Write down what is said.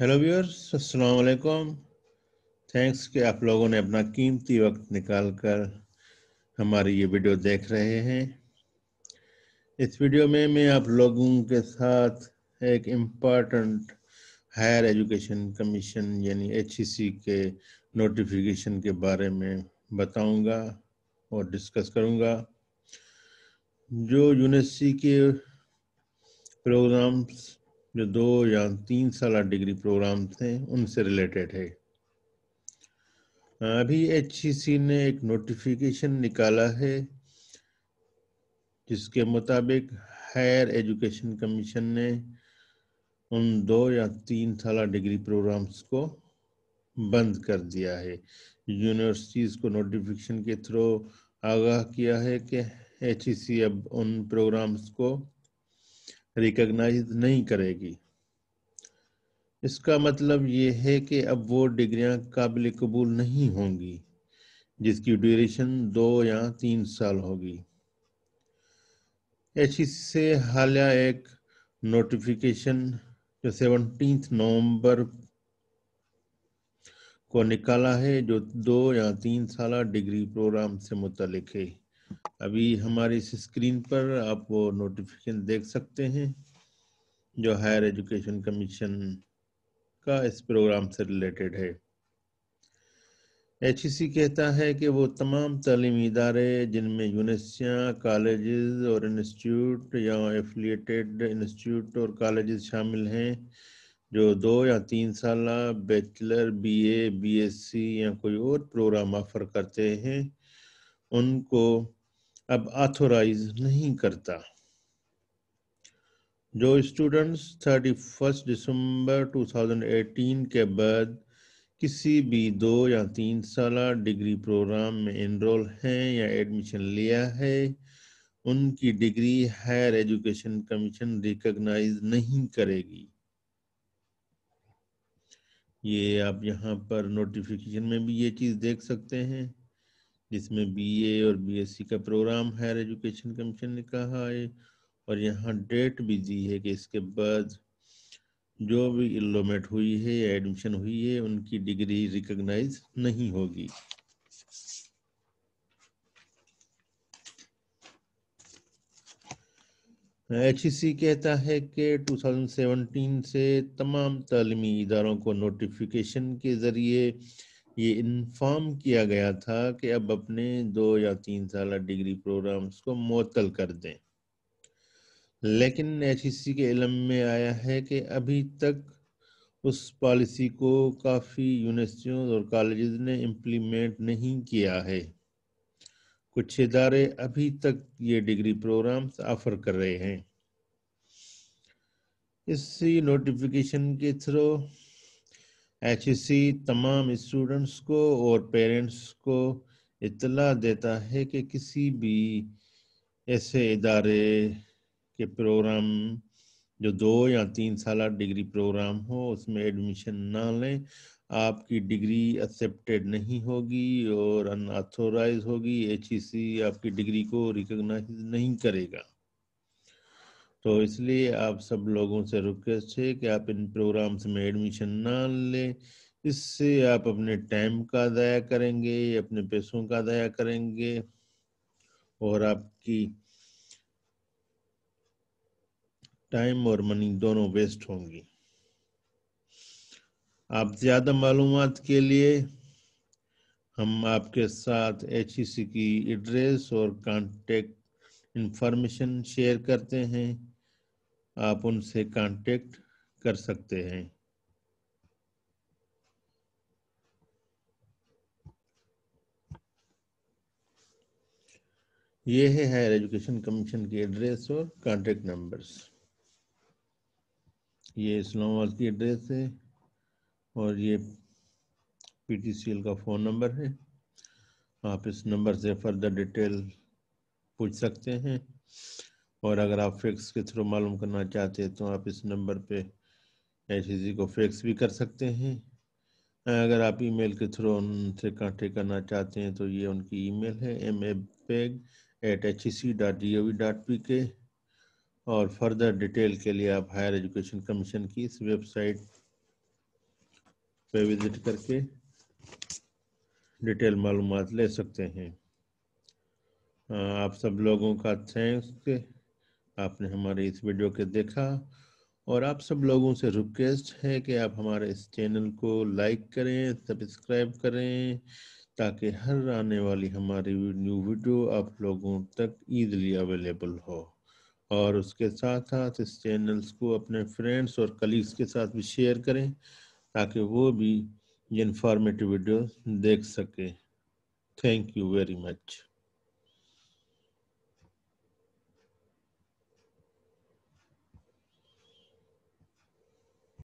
hello viewers अस्सलाम वालेकुम thanks कि आप लोगों ने अपना कीमती वक्त निकाल कर हमारी ये वीडियो देख रहे हैं इस वीडियो में मैं आप लोगों के साथ एक इम्पॉर्टेंट हायर एजुकेशन कमीशन यानी एच e के नोटिफिकेशन के बारे में बताऊंगा और डिस्कस करूंगा जो यूनिवर्सिटी के प्रोग्राम्स जो दो या तीन साल डिग्री प्रोग्राम थे उनसे रिलेटेड है अभी एच e ने एक नोटिफिकेशन निकाला है जिसके मुताबिक हायर एजुकेशन कमीशन ने उन दो या तीन साल डिग्री प्रोग्राम्स को बंद कर दिया है यूनिवर्सिटीज़ को नोटिफिकेशन के थ्रू आगाह किया है कि एच e अब उन प्रोग्राम्स को रिकग्नाइज नहीं करेगी इसका मतलब ये है कि अब वो डिग्रियां काबिल कबूल नहीं होंगी जिसकी ड्यूरेशन दो या तीन साल होगी एच से हालिया एक नोटिफिकेशन जो सेवनटीन नवंबर को निकाला है जो दो या तीन साल डिग्री प्रोग्राम से मुतलिक है अभी हमारी इस स्क्रीन पर आप वो नोटिफिकेशन देख सकते हैं जो हायर एजुकेशन कमीशन का इस प्रोग्राम से रिलेटेड है एच e कहता है कि वो तमाम तलीमी इदारे जिनमें यूनिसियाँ कॉलेज और इंस्टीट्यूट या एफिलिएटेड इंस्टीट्यूट और कॉलेज शामिल हैं जो दो या तीन साल बैचलर बीए, बीएससी या कोई और प्रोग्राम ऑफर करते हैं उनको अब ऑथोराइज नहीं करता जो स्टूडेंट्स 31 दिसंबर 2018 के बाद किसी भी दो या तीन साल डिग्री प्रोग्राम में इनरोल हैं या एडमिशन लिया है उनकी degree higher education commission recognise नहीं करेगी ये आप यहाँ पर नोटिफिकेशन में भी ये चीज़ देख सकते हैं जिसमें बीए और बीएससी का प्रोग्राम हायर एजुकेशन कमीशन ने कहा है और यहाँ डेट भी दी है कि इसके बाद जो भी इलोमेट हुई है या एडमिशन हुई है उनकी डिग्री रिकग्नाइज नहीं होगी एच e कहता है कि 2017 से तमाम तलीमी इदारों को नोटिफिकेशन के ज़रिए ये इन्फॉर्म किया गया था कि अब अपने दो या तीन साल डिग्री प्रोग्राम्स को मअतल कर दें लेकिन एच के इलम में आया है कि अभी तक उस पॉलिसी को काफ़ी यूनिवर्सिटियों और कॉलेज ने इम्प्लीमेंट नहीं किया है कुछ इदारे अभी तक ये डिग्री प्रोग्राम्स ऑफर कर रहे हैं इसी नोटिफिकेशन के थ्रू एच तमाम स्टूडेंट्स को और पेरेंट्स को इतला देता है कि किसी भी ऐसे इदारे के प्रोग्राम जो दो या तीन साल डिग्री प्रोग्राम हो उसमें एडमिशन ना लें आपकी डिग्री एक्सेप्टेड नहीं होगी और अनऑथोराइज होगी एच आपकी डिग्री को रिकोगनाइज नहीं करेगा तो इसलिए आप सब लोगों से रिक्वेस्ट है कि आप इन प्रोग्राम्स में एडमिशन ना लें इससे आप अपने टाइम का दया करेंगे अपने पैसों का दया करेंगे और आपकी टाइम और मनी दोनों वेस्ट होंगी आप ज़्यादा मालूम के लिए हम आपके साथ एच e की एड्रेस और कांटेक्ट इंफॉर्मेशन शेयर करते हैं आप उनसे कांटेक्ट कर सकते हैं ये है हायर एजुकेशन कमीशन की एड्रेस और कांटेक्ट नंबर्स ये इस्लामाबाद की एड्रेस है और ये पीटीसीएल का फ़ोन नंबर है आप इस नंबर से फर्दर डिटेल पूछ सकते हैं और अगर आप फैक्स के थ्रू मालूम करना चाहते हैं तो आप इस नंबर पे एच e को फैक्स भी कर सकते हैं अगर आप ईमेल के थ्रू उनसे कॉन्टेक्ट करना चाहते हैं तो ये उनकी ईमेल है M A peg at H E C dot G O V dot P K और फर्दर डिटेल के लिए आप हायर एजुकेशन कमीशन की इस वेबसाइट पे विजिट करके डिटेल मालूम ले सकते हैं आप सब लोगों का थैंक्स आपने हमारे इस वीडियो के देखा और आप सब लोगों से रिक्वेस्ट है कि आप हमारे इस चैनल को लाइक करें सब्सक्राइब करें ताकि हर आने वाली हमारी न्यू वीडियो आप लोगों तक ईजिली अवेलेबल हो और उसके साथ साथ इस चैनल्स को अपने फ्रेंड्स और कलीग्स के साथ भी शेयर करें ताकि वो भी इंफॉर्मेटिव इन्फॉर्मेटिव वीडियो देख सके थैंक यू वेरी मच